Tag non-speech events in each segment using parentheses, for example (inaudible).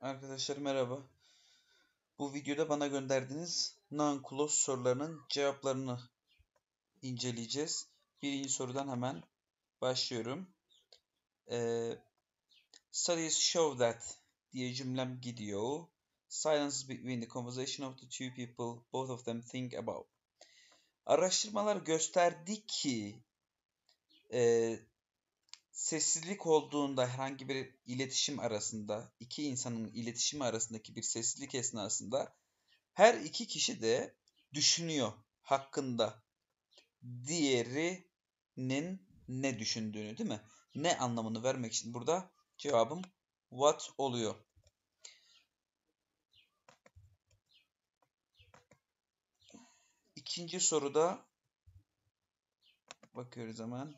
Arkadaşlar merhaba. Bu videoda bana gönderdiğiniz non-close sorularının cevaplarını inceleyeceğiz. Birinci sorudan hemen başlıyorum. Ee, studies show that diye cümlem gidiyor. Silence between the conversation of the two people both of them think about. Araştırmalar gösterdi ki e, sessizlik olduğunda herhangi bir iletişim arasında, iki insanın iletişimi arasındaki bir sessizlik esnasında her iki kişi de düşünüyor hakkında diğerinin ne düşündüğünü değil mi? Ne anlamını vermek için burada cevabım what oluyor. İkinci soruda bakıyoruz hemen.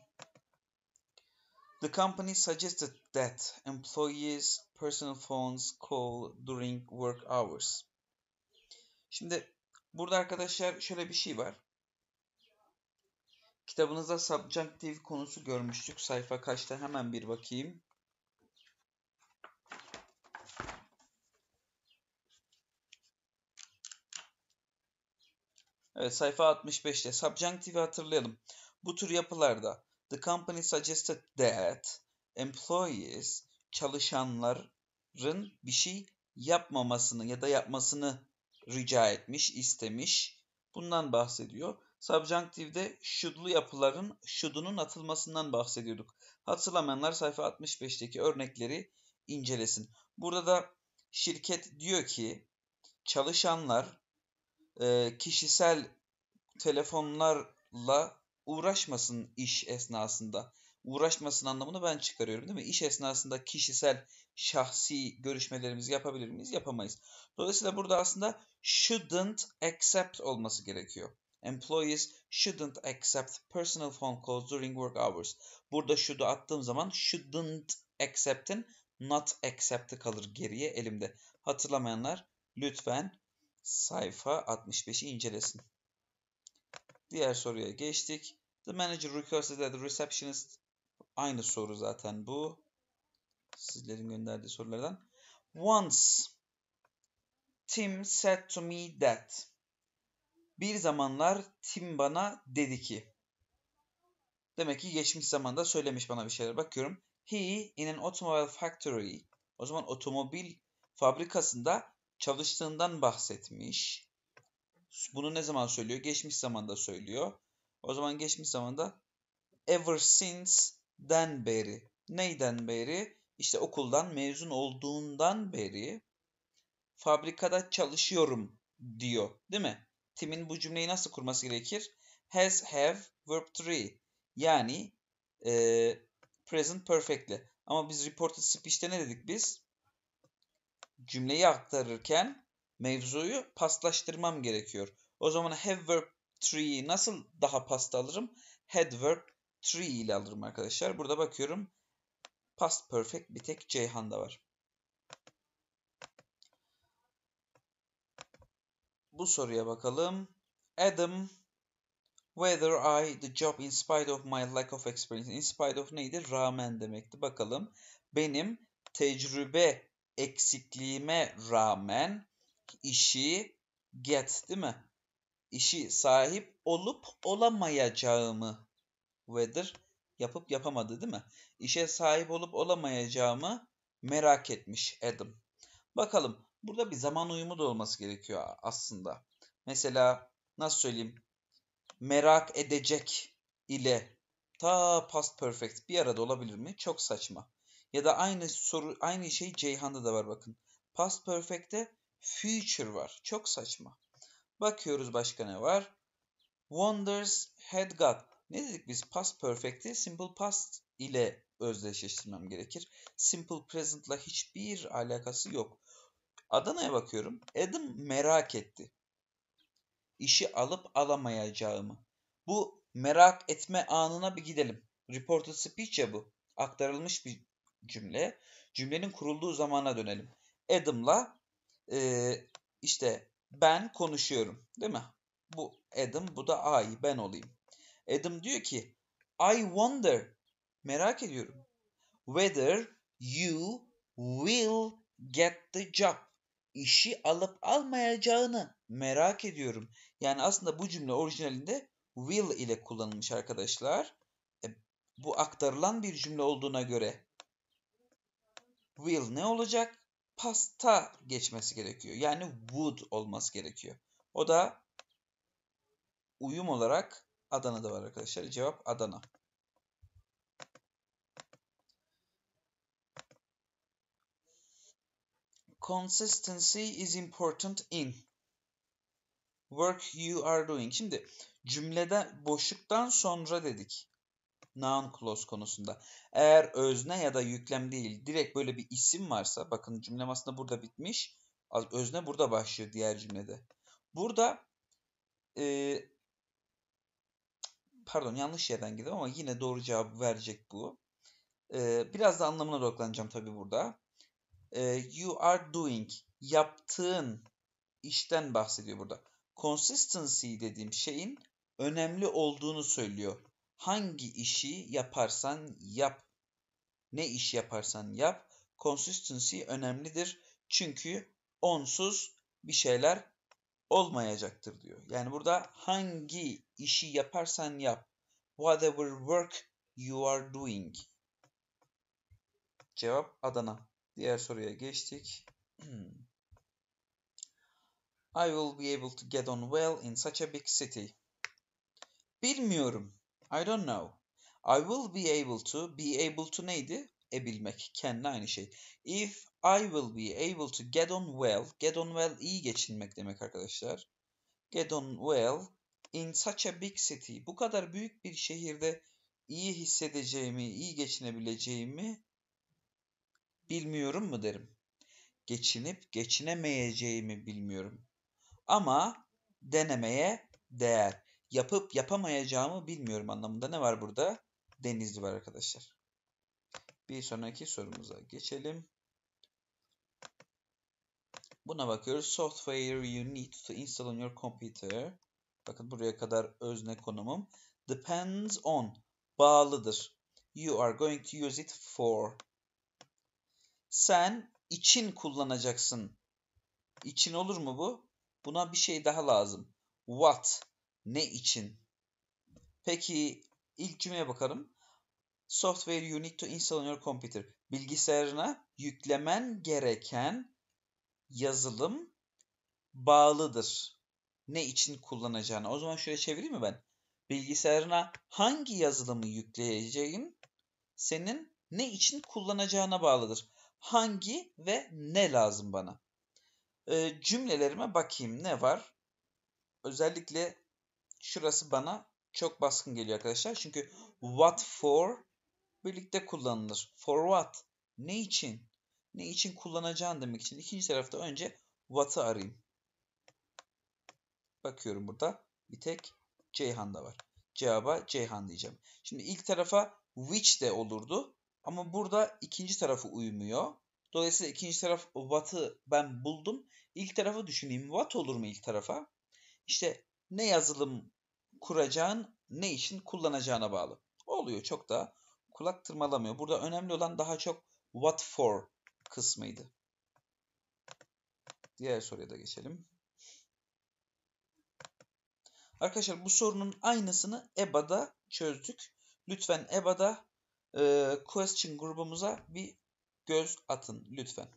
The company suggested that employees personal phones call during work hours. Şimdi burada arkadaşlar şöyle bir şey var. Kitabınızda subjunctive konusu görmüştük. Sayfa kaçta hemen bir bakayım. Evet sayfa 65'te. Subjunctive'i hatırlayalım. Bu tür yapılarda The company suggested that employees çalışanların bir şey yapmamasını ya da yapmasını rica etmiş, istemiş. Bundan bahsediyor. Subjunctive'de should'lu yapıların should'unun atılmasından bahsediyorduk. Hatırlamayanlar sayfa 65'teki örnekleri incelesin. Burada da şirket diyor ki çalışanlar kişisel telefonlarla uğraşmasın iş esnasında. Uğraşmasın anlamını ben çıkarıyorum değil mi? İş esnasında kişisel, şahsi görüşmelerimizi yapabilir miyiz? Yapamayız. Dolayısıyla burada aslında shouldn't accept olması gerekiyor. Employees shouldn't accept personal phone calls during work hours. Burada should'u attığım zaman shouldn't accept'in not accept'ı kalır geriye elimde. Hatırlamayanlar lütfen sayfa 65'i incelesin. Diğer soruya geçtik. The manager requested at the receptionist. Aynı soru zaten bu. Sizlerin gönderdiği sorulardan. Once Tim said to me that. Bir zamanlar Tim bana dedi ki. Demek ki geçmiş zamanda söylemiş bana bir şeyler. Bakıyorum. He in an automobile factory. O zaman otomobil fabrikasında çalıştığından bahsetmiş. Bunu ne zaman söylüyor? Geçmiş zamanda söylüyor. O zaman geçmiş zamanda ever since den beri. Neyden beri? İşte okuldan mezun olduğundan beri fabrikada çalışıyorum diyor. Değil mi? Tim'in bu cümleyi nasıl kurması gerekir? Has, have, verb 3. Yani e, present perfect'le. Ama biz reported speech'te ne dedik biz? Cümleyi aktarırken mevzuyu paslaştırmam gerekiyor. O zaman have verb tree'yi nasıl daha past alırım? Had verb tree ile alırım arkadaşlar. Burada bakıyorum past perfect bir tek Ceyhan'da var. Bu soruya bakalım. Adam whether I the job in spite of my lack of experience. In spite of neydi? Rağmen demekti. Bakalım. Benim tecrübe eksikliğime rağmen işi get değil mi? İşi sahip olup olamayacağımı whether yapıp yapamadı değil mi? İşe sahip olup olamayacağımı merak etmiş Adam. Bakalım burada bir zaman uyumu da olması gerekiyor aslında. Mesela nasıl söyleyeyim? Merak edecek ile ta past perfect bir arada olabilir mi? Çok saçma. Ya da aynı soru aynı şey Ceyhan'da da var bakın. Past perfect'te future var. Çok saçma. Bakıyoruz başka ne var? Wonders had got. Ne dedik biz? Past perfect'i simple past ile özdeşleştirmem gerekir. Simple present'la hiçbir alakası yok. Adana'ya bakıyorum. Adam merak etti. İşi alıp alamayacağımı. Bu merak etme anına bir gidelim. Reported speech ya bu. Aktarılmış bir cümle. Cümlenin kurulduğu zamana dönelim. Adam'la e, işte ben konuşuyorum değil mi? Bu Adam bu da I ben olayım. Adam diyor ki I wonder merak ediyorum whether you will get the job işi alıp almayacağını merak ediyorum. Yani aslında bu cümle orijinalinde will ile kullanılmış arkadaşlar. E, bu aktarılan bir cümle olduğuna göre will ne olacak? pasta geçmesi gerekiyor. Yani would olması gerekiyor. O da uyum olarak Adana'da var arkadaşlar. Cevap Adana. Consistency is important in work you are doing. Şimdi cümlede boşluktan sonra dedik noun clause konusunda. Eğer özne ya da yüklem değil direkt böyle bir isim varsa bakın cümlem aslında burada bitmiş. Özne burada başlıyor diğer cümlede. Burada e, pardon yanlış yerden gidiyorum ama yine doğru cevabı verecek bu. E, biraz da anlamına odaklanacağım tabii burada. E, you are doing yaptığın işten bahsediyor burada. Consistency dediğim şeyin önemli olduğunu söylüyor hangi işi yaparsan yap, ne iş yaparsan yap, consistency önemlidir. Çünkü onsuz bir şeyler olmayacaktır diyor. Yani burada hangi işi yaparsan yap, whatever work you are doing. Cevap Adana. Diğer soruya geçtik. (clears throat) I will be able to get on well in such a big city. Bilmiyorum. I don't know. I will be able to. Be able to neydi? Ebilmek. Can'le aynı şey. If I will be able to get on well. Get on well iyi geçinmek demek arkadaşlar. Get on well in such a big city. Bu kadar büyük bir şehirde iyi hissedeceğimi, iyi geçinebileceğimi bilmiyorum mu derim. Geçinip geçinemeyeceğimi bilmiyorum. Ama denemeye değer yapıp yapamayacağımı bilmiyorum anlamında ne var burada? Denizli var arkadaşlar. Bir sonraki sorumuza geçelim. Buna bakıyoruz. Software you need to install on your computer. Bakın buraya kadar özne konumum. Depends on. Bağlıdır. You are going to use it for. Sen için kullanacaksın. İçin olur mu bu? Buna bir şey daha lazım. What? Ne için? Peki ilk cümleye bakalım. Software you need to install on your computer. Bilgisayarına yüklemen gereken yazılım bağlıdır. Ne için kullanacağını. O zaman şöyle çevireyim mi ben? Bilgisayarına hangi yazılımı yükleyeceğin senin ne için kullanacağına bağlıdır. Hangi ve ne lazım bana? E, cümlelerime bakayım ne var? Özellikle Şurası bana çok baskın geliyor arkadaşlar. Çünkü what for birlikte kullanılır. For what? Ne için? Ne için kullanacağın demek için. İkinci tarafta önce what'ı arayayım. Bakıyorum burada. Bir tek da var. Cevaba Ceyhan diyeceğim. Şimdi ilk tarafa which de olurdu. Ama burada ikinci tarafı uymuyor. Dolayısıyla ikinci taraf what'ı ben buldum. İlk tarafı düşüneyim. What olur mu ilk tarafa? İşte ne yazılım kuracağın, ne için kullanacağına bağlı. Oluyor çok da kulak tırmalamıyor. Burada önemli olan daha çok what for kısmıydı. Diğer soruya da geçelim. Arkadaşlar bu sorunun aynısını EBA'da çözdük. Lütfen EBA'da e, question grubumuza bir göz atın lütfen.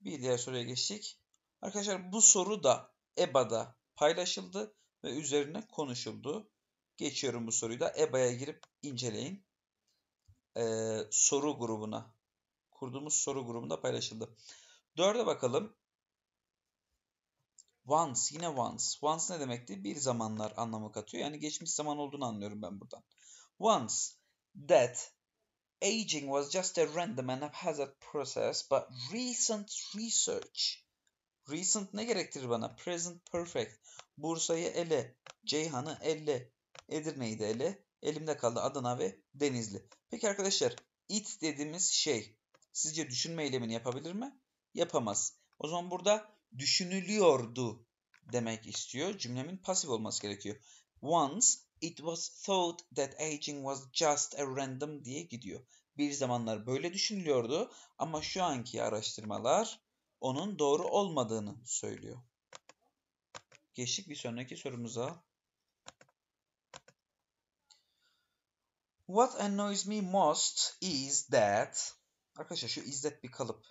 Bir diğer soruya geçtik. Arkadaşlar bu soru da EBA'da paylaşıldı ve üzerine konuşuldu. Geçiyorum bu soruyu da EBA'ya girip inceleyin. Ee, soru grubuna. Kurduğumuz soru grubunda paylaşıldı. Dörde bakalım. Once yine once. Once ne demekti? Bir zamanlar anlamı katıyor. Yani geçmiş zaman olduğunu anlıyorum ben buradan. Once that aging was just a random and haphazard process but recent research Recent ne gerektirir bana? Present perfect. Bursa'yı ele, Ceyhan'ı elle, Edirne'yi de ele. Elimde kaldı Adana ve Denizli. Peki arkadaşlar it dediğimiz şey sizce düşünme eylemini yapabilir mi? Yapamaz. O zaman burada düşünülüyordu demek istiyor. Cümlemin pasif olması gerekiyor. Once it was thought that aging was just a random diye gidiyor. Bir zamanlar böyle düşünülüyordu ama şu anki araştırmalar onun doğru olmadığını söylüyor. Geçtik bir sonraki sorumuza. What annoys me most is that Arkadaşlar şu izlet bir kalıp.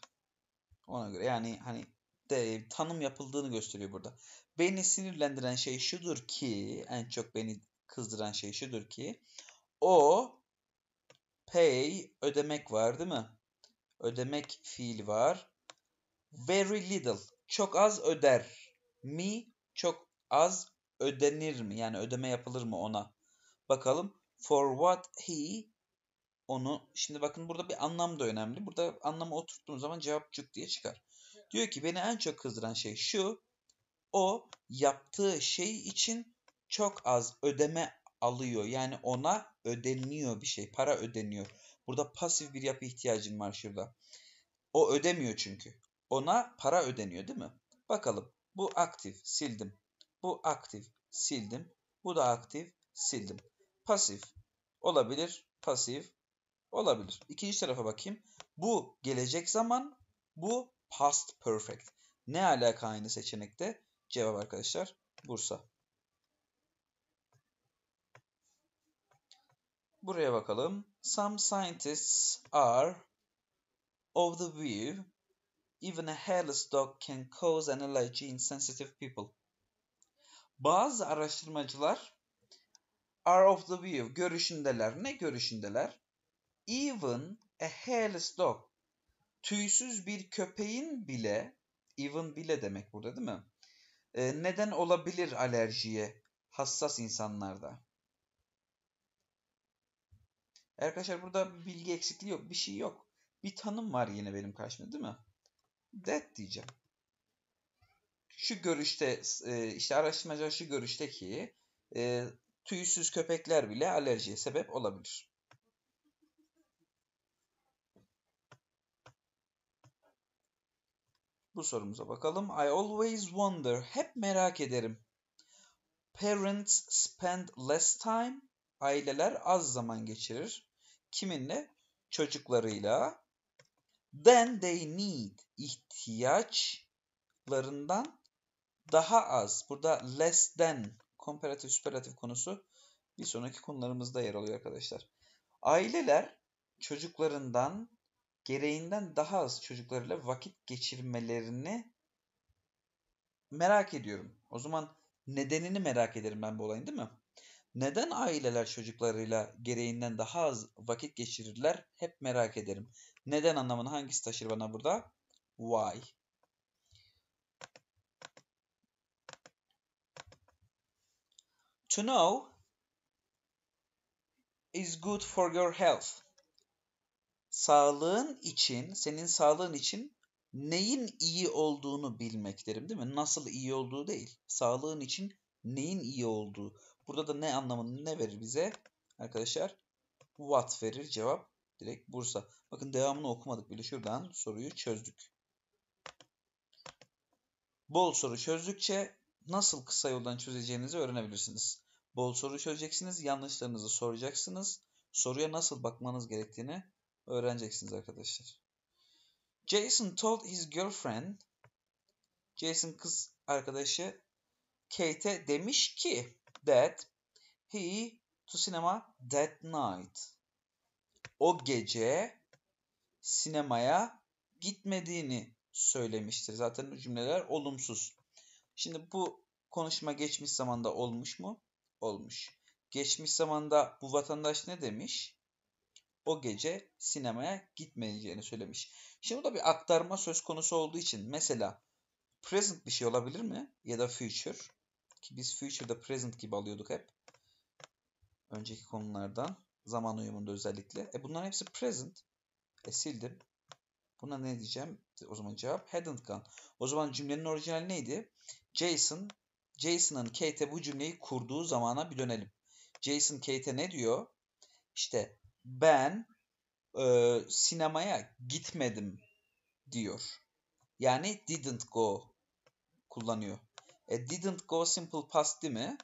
Ona göre yani hani de, tanım yapıldığını gösteriyor burada. Beni sinirlendiren şey şudur ki en çok beni kızdıran şey şudur ki o pay ödemek var değil mi? Ödemek fiil var. Very little. Çok az öder mi? Çok az ödenir mi? Yani ödeme yapılır mı ona? Bakalım. For what he onu şimdi bakın burada bir anlam da önemli. Burada anlamı oturttuğum zaman cevap cuk diye çıkar. Diyor ki beni en çok kızdıran şey şu. O yaptığı şey için çok az ödeme alıyor. Yani ona ödeniyor bir şey. Para ödeniyor. Burada pasif bir yapı ihtiyacın var şurada. O ödemiyor çünkü ona para ödeniyor değil mi? Bakalım bu aktif sildim. Bu aktif sildim. Bu da aktif sildim. Pasif olabilir. Pasif olabilir. İkinci tarafa bakayım. Bu gelecek zaman. Bu past perfect. Ne alaka aynı seçenekte? Cevap arkadaşlar Bursa. Buraya bakalım. Some scientists are of the view even a hairless dog can cause an allergy in sensitive people. Bazı araştırmacılar are of the view, görüşündeler. Ne görüşündeler? Even a hairless dog, tüysüz bir köpeğin bile, even bile demek burada değil mi? Ee, neden olabilir alerjiye hassas insanlarda? Arkadaşlar burada bilgi eksikliği yok, bir şey yok. Bir tanım var yine benim karşımda değil mi? that diyeceğim. Şu görüşte e, işte araştırmacılar şu görüşte ki e, tüysüz köpekler bile alerjiye sebep olabilir. Bu sorumuza bakalım. I always wonder, hep merak ederim. Parents spend less time, aileler az zaman geçirir. Kiminle? Çocuklarıyla. Then they need ihtiyaçlarından daha az. Burada less than komparatif süperatif konusu bir sonraki konularımızda yer alıyor arkadaşlar. Aileler çocuklarından gereğinden daha az çocuklarıyla vakit geçirmelerini merak ediyorum. O zaman nedenini merak ederim ben bu olayın değil mi? Neden aileler çocuklarıyla gereğinden daha az vakit geçirirler hep merak ederim. Neden anlamını hangisi taşır bana burada? Why? To know is good for your health. Sağlığın için, senin sağlığın için neyin iyi olduğunu bilmek derim değil mi? Nasıl iyi olduğu değil. Sağlığın için neyin iyi olduğu. Burada da ne anlamını ne verir bize? Arkadaşlar what verir cevap direkt Bursa. Bakın devamını okumadık bile şuradan soruyu çözdük. Bol soru çözdükçe nasıl kısa yoldan çözeceğinizi öğrenebilirsiniz. Bol soru çözeceksiniz, yanlışlarınızı soracaksınız. Soruya nasıl bakmanız gerektiğini öğreneceksiniz arkadaşlar. Jason told his girlfriend Jason kız arkadaşı Kate'e demiş ki that he to cinema that night. O gece sinemaya gitmediğini söylemiştir. Zaten bu cümleler olumsuz. Şimdi bu konuşma geçmiş zamanda olmuş mu? Olmuş. Geçmiş zamanda bu vatandaş ne demiş? O gece sinemaya gitmeyeceğini söylemiş. Şimdi bu da bir aktarma söz konusu olduğu için mesela present bir şey olabilir mi? Ya da future. Ki biz future'da present gibi alıyorduk hep. Önceki konulardan. Zaman uyumunda özellikle. E bunların hepsi present. E sildim. Buna ne diyeceğim? O zaman cevap hadn't gone. O zaman cümlenin orijinali neydi? Jason, Jason'ın Kate'e bu cümleyi kurduğu zamana bir dönelim. Jason Kate'e ne diyor? İşte ben e, sinemaya gitmedim diyor. Yani didn't go kullanıyor. E, didn't go simple past değil mi?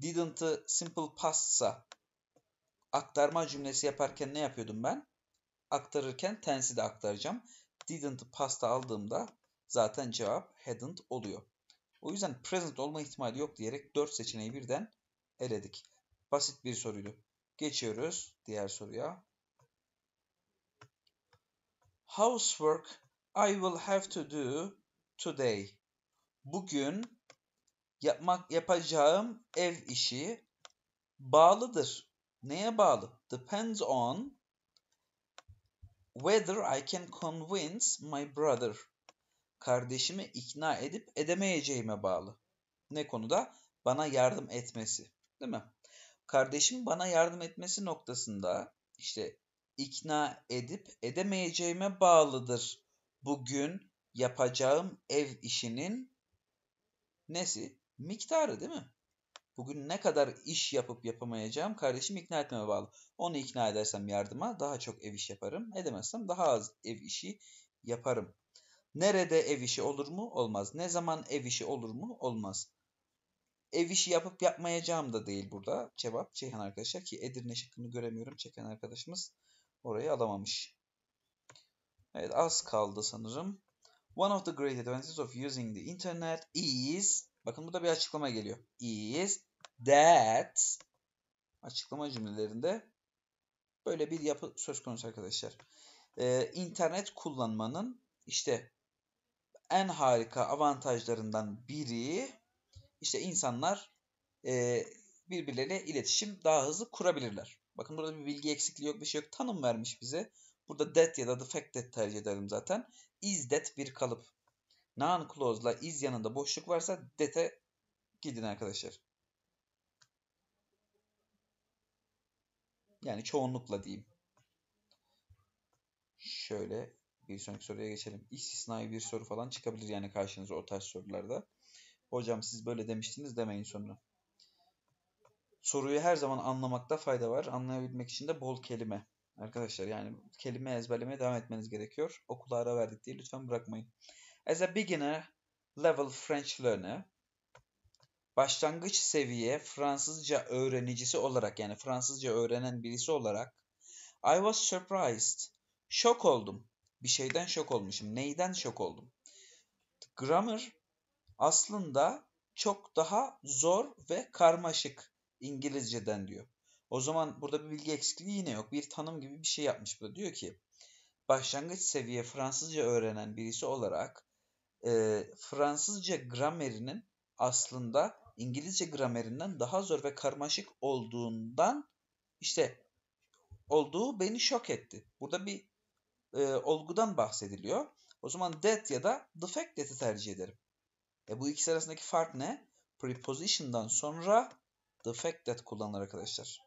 Didn't'ı simple past'sa aktarma cümlesi yaparken ne yapıyordum ben? Aktarırken tense'i de aktaracağım. Didn't'ı past'a aldığımda zaten cevap hadn't oluyor. O yüzden present olma ihtimali yok diyerek 4 seçeneği birden eledik. Basit bir soruydu. Geçiyoruz diğer soruya. Housework I will have to do today bugün yapmak yapacağım ev işi bağlıdır. Neye bağlı? Depends on whether I can convince my brother. Kardeşimi ikna edip edemeyeceğime bağlı. Ne konuda? Bana yardım etmesi. Değil mi? Kardeşim bana yardım etmesi noktasında işte ikna edip edemeyeceğime bağlıdır. Bugün yapacağım ev işinin Nesi? Miktarı değil mi? Bugün ne kadar iş yapıp yapamayacağım kardeşim ikna etmeme bağlı. Onu ikna edersem yardıma daha çok ev iş yaparım. Edemezsem daha az ev işi yaparım. Nerede ev işi olur mu? Olmaz. Ne zaman ev işi olur mu? Olmaz. Ev işi yapıp yapmayacağım da değil burada. Cevap Ceyhan arkadaşlar ki Edirne şıkkını göremiyorum. Çeken arkadaşımız orayı alamamış. Evet az kaldı sanırım. One of the great advantages of using the internet is bakın burada bir açıklama geliyor. Is that açıklama cümlelerinde böyle bir yapı söz konusu arkadaşlar. Ee, internet kullanmanın işte en harika avantajlarından biri işte insanlar e, birbirleriyle iletişim daha hızlı kurabilirler. Bakın burada bir bilgi eksikliği yok bir şey yok. Tanım vermiş bize. Burada that ya da the fact that tercih ederim zaten is that bir kalıp. Noun clause'la is yanında boşluk varsa that'e gidin arkadaşlar. Yani çoğunlukla diyeyim. Şöyle bir sonraki soruya geçelim. İstisnai bir soru falan çıkabilir yani karşınıza o tarz sorularda. Hocam siz böyle demiştiniz demeyin sonra. Soruyu her zaman anlamakta fayda var. Anlayabilmek için de bol kelime Arkadaşlar yani kelime ezberlemeye devam etmeniz gerekiyor. Okula ara verdik diye lütfen bırakmayın. As a beginner level French learner başlangıç seviye Fransızca öğrenicisi olarak yani Fransızca öğrenen birisi olarak I was surprised. Şok oldum. Bir şeyden şok olmuşum. Neyden şok oldum? Grammar aslında çok daha zor ve karmaşık İngilizceden diyor. O zaman burada bir bilgi eksikliği yine yok. Bir tanım gibi bir şey yapmış bu. Diyor ki başlangıç seviye Fransızca öğrenen birisi olarak e, Fransızca gramerinin aslında İngilizce gramerinden daha zor ve karmaşık olduğundan işte olduğu beni şok etti. Burada bir e, olgudan bahsediliyor. O zaman that ya da the fact that'i tercih ederim. E bu ikisi arasındaki fark ne? Preposition'dan sonra the fact that kullanılır arkadaşlar.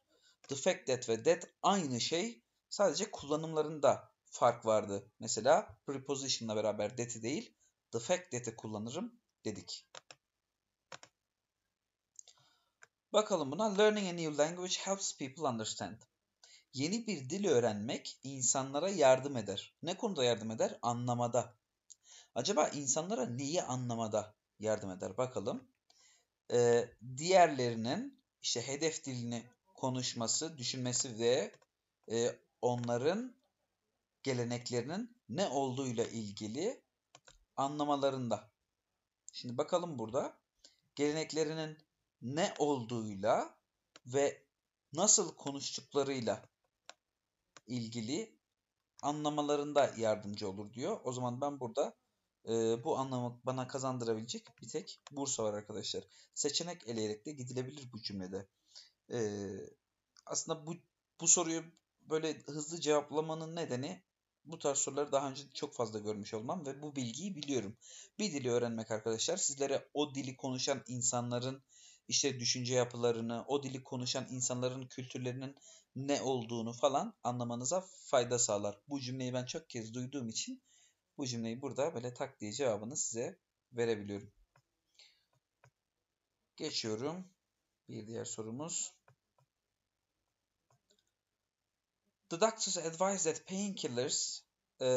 The fact that ve that aynı şey sadece kullanımlarında fark vardı. Mesela preposition'la beraber that'i değil the fact that'i kullanırım dedik. Bakalım buna learning a new language helps people understand. Yeni bir dil öğrenmek insanlara yardım eder. Ne konuda yardım eder? Anlamada. Acaba insanlara neyi anlamada yardım eder? Bakalım. Ee, diğerlerinin işte hedef dilini konuşması, düşünmesi ve e, onların geleneklerinin ne olduğuyla ilgili anlamalarında. Şimdi bakalım burada geleneklerinin ne olduğuyla ve nasıl konuştuklarıyla ilgili anlamalarında yardımcı olur diyor. O zaman ben burada e, bu anlamı bana kazandırabilecek bir tek Bursa var arkadaşlar. Seçenek eleyerek de gidilebilir bu cümlede. Ee, aslında bu, bu soruyu böyle hızlı cevaplamanın nedeni bu tarz soruları daha önce çok fazla görmüş olmam ve bu bilgiyi biliyorum. Bir dili öğrenmek arkadaşlar sizlere o dili konuşan insanların işte düşünce yapılarını, o dili konuşan insanların kültürlerinin ne olduğunu falan anlamanıza fayda sağlar. Bu cümleyi ben çok kez duyduğum için bu cümleyi burada böyle tak diye cevabını size verebiliyorum. Geçiyorum. Bir diğer sorumuz. The doctors advised that painkillers e,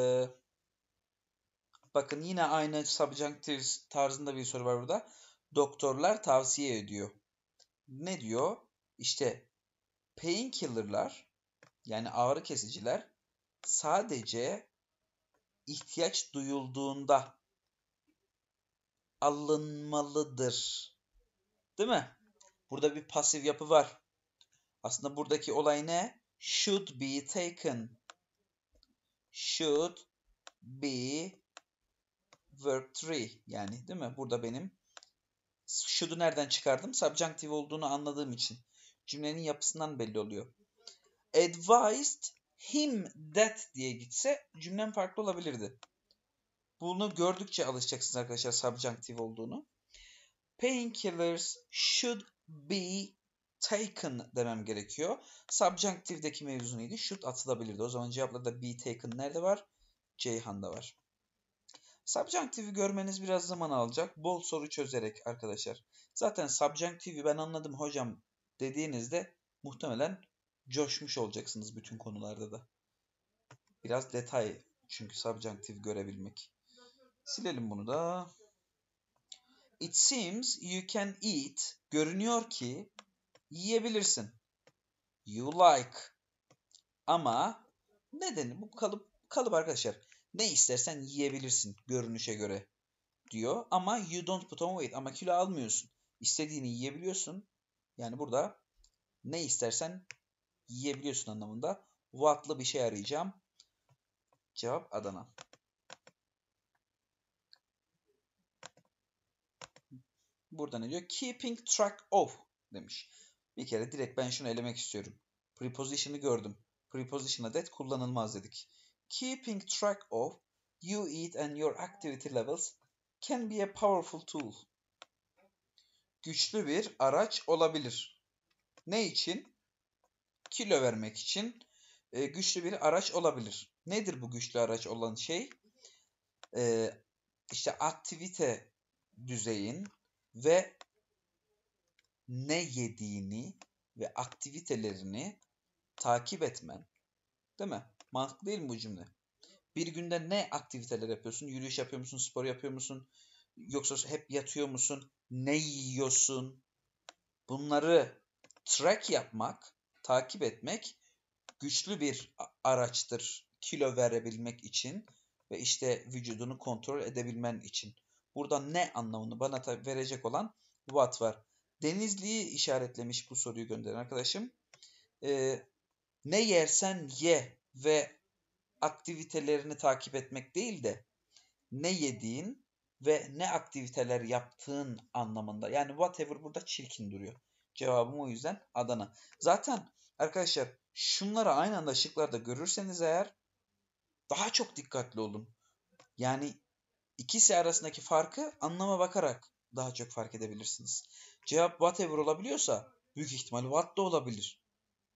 bakın yine aynı subjunctive tarzında bir soru var burada. Doktorlar tavsiye ediyor. Ne diyor? İşte painkillerlar yani ağrı kesiciler sadece ihtiyaç duyulduğunda alınmalıdır. Değil mi? Burada bir pasif yapı var. Aslında buradaki olay ne? should be taken. Should be verb 3 yani değil mi? Burada benim should'u nereden çıkardım? Subjunctive olduğunu anladığım için. Cümlenin yapısından belli oluyor. Advised him that diye gitse cümlem farklı olabilirdi. Bunu gördükçe alışacaksınız arkadaşlar subjunctive olduğunu. Painkillers should be taken demem gerekiyor. Subjunctive'deki mevzu neydi? Should atılabilirdi. O zaman da be taken nerede var? Ceyhan'da var. Subjunctive'i görmeniz biraz zaman alacak. Bol soru çözerek arkadaşlar. Zaten subjunctive'i ben anladım hocam dediğinizde muhtemelen coşmuş olacaksınız bütün konularda da. Biraz detay çünkü subjunctive görebilmek. Silelim bunu da. It seems you can eat. Görünüyor ki yiyebilirsin. You like. Ama nedeni bu kalıp kalıp arkadaşlar. Ne istersen yiyebilirsin görünüşe göre diyor. Ama you don't put on weight. Ama kilo almıyorsun. İstediğini yiyebiliyorsun. Yani burada ne istersen yiyebiliyorsun anlamında. What'lı bir şey arayacağım. Cevap Adana. Burada ne diyor? Keeping track of demiş. Bir kere direkt ben şunu elemek istiyorum. Preposition'ı gördüm. Preposition adet kullanılmaz dedik. Keeping track of you eat and your activity levels can be a powerful tool. Güçlü bir araç olabilir. Ne için? Kilo vermek için e, güçlü bir araç olabilir. Nedir bu güçlü araç olan şey? E, işte aktivite düzeyin ve ne yediğini ve aktivitelerini takip etmen. Değil mi? Mantıklı değil mi bu cümle? Bir günde ne aktiviteler yapıyorsun? Yürüyüş yapıyor musun? Spor yapıyor musun? Yoksa hep yatıyor musun? Ne yiyorsun? Bunları track yapmak, takip etmek güçlü bir araçtır kilo verebilmek için ve işte vücudunu kontrol edebilmen için. Burada ne anlamını bana verecek olan what var. Denizli'yi işaretlemiş bu soruyu gönderen arkadaşım. Ee, ne yersen ye ve aktivitelerini takip etmek değil de ne yediğin ve ne aktiviteler yaptığın anlamında. Yani whatever burada çirkin duruyor. Cevabım o yüzden Adana. Zaten arkadaşlar şunları aynı anda şıklarda görürseniz eğer daha çok dikkatli olun. Yani ikisi arasındaki farkı anlama bakarak daha çok fark edebilirsiniz cevap whatever olabiliyorsa büyük ihtimal what da olabilir.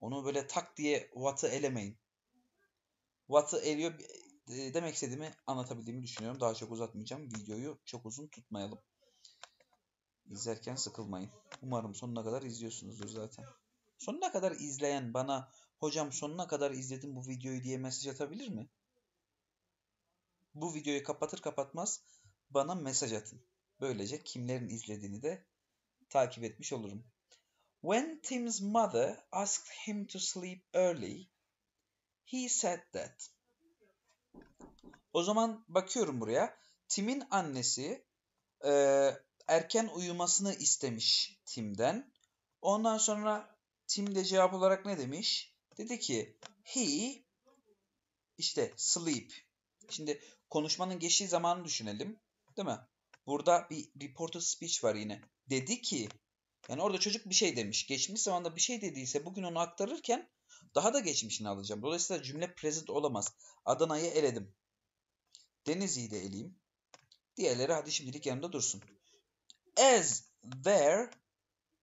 Onu böyle tak diye what'ı elemeyin. What'ı eliyor e, demek istediğimi anlatabildiğimi düşünüyorum. Daha çok uzatmayacağım. Videoyu çok uzun tutmayalım. İzlerken sıkılmayın. Umarım sonuna kadar izliyorsunuzdur zaten. Sonuna kadar izleyen bana hocam sonuna kadar izledim bu videoyu diye mesaj atabilir mi? Bu videoyu kapatır kapatmaz bana mesaj atın. Böylece kimlerin izlediğini de takip etmiş olurum. When Tim's mother asked him to sleep early, he said that. O zaman bakıyorum buraya. Tim'in annesi e, erken uyumasını istemiş Tim'den. Ondan sonra Tim de cevap olarak ne demiş? Dedi ki he işte sleep. Şimdi konuşmanın geçtiği zamanı düşünelim. Değil mi? Burada bir reported speech var yine. Dedi ki yani orada çocuk bir şey demiş. Geçmiş zamanda bir şey dediyse bugün onu aktarırken daha da geçmişini alacağım. Dolayısıyla cümle present olamaz. Adana'yı eledim. Denizli'yi de eleyim. Diğerleri hadi şimdilik yanımda dursun. As there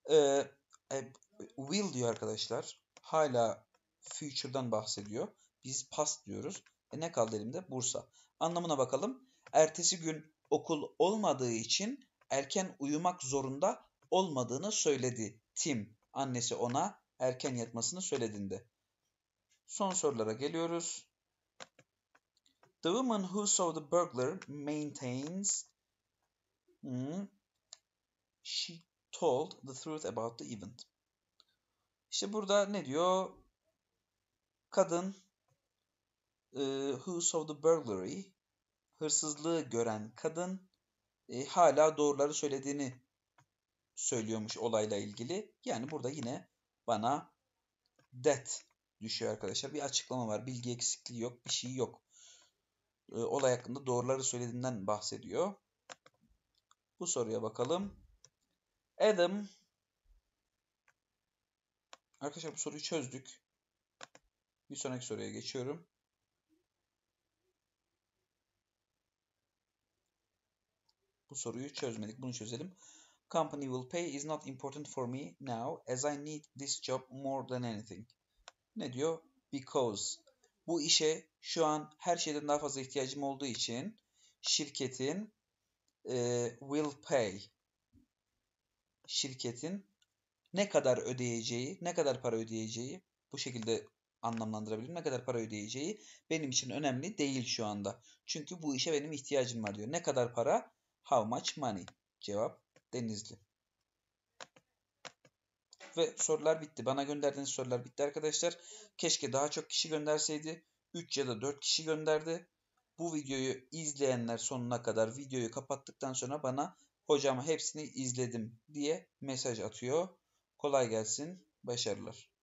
e, e, will diyor arkadaşlar. Hala future'dan bahsediyor. Biz past diyoruz. E ne kaldı elimde? Bursa. Anlamına bakalım. Ertesi gün okul olmadığı için erken uyumak zorunda olmadığını söyledi Tim. Annesi ona erken yatmasını söylediğinde. Son sorulara geliyoruz. The woman who saw the burglar maintains hmm, she told the truth about the event. İşte burada ne diyor? Kadın e, who saw the burglary hırsızlığı gören kadın e, hala doğruları söylediğini söylüyormuş olayla ilgili. Yani burada yine bana det düşüyor arkadaşlar. Bir açıklama var. Bilgi eksikliği yok. Bir şey yok. E, olay hakkında doğruları söylediğinden bahsediyor. Bu soruya bakalım. Adam Arkadaşlar bu soruyu çözdük. Bir sonraki soruya geçiyorum. Bu soruyu çözmedik. Bunu çözelim. Company will pay is not important for me now as I need this job more than anything. Ne diyor? Because. Bu işe şu an her şeyden daha fazla ihtiyacım olduğu için şirketin e, will pay şirketin ne kadar ödeyeceği, ne kadar para ödeyeceği bu şekilde anlamlandırabilirim. Ne kadar para ödeyeceği benim için önemli değil şu anda. Çünkü bu işe benim ihtiyacım var diyor. Ne kadar para? How much money? Cevap Denizli. Ve sorular bitti. Bana gönderdiğiniz sorular bitti arkadaşlar. Keşke daha çok kişi gönderseydi. 3 ya da 4 kişi gönderdi. Bu videoyu izleyenler sonuna kadar videoyu kapattıktan sonra bana hocam hepsini izledim diye mesaj atıyor. Kolay gelsin. Başarılar.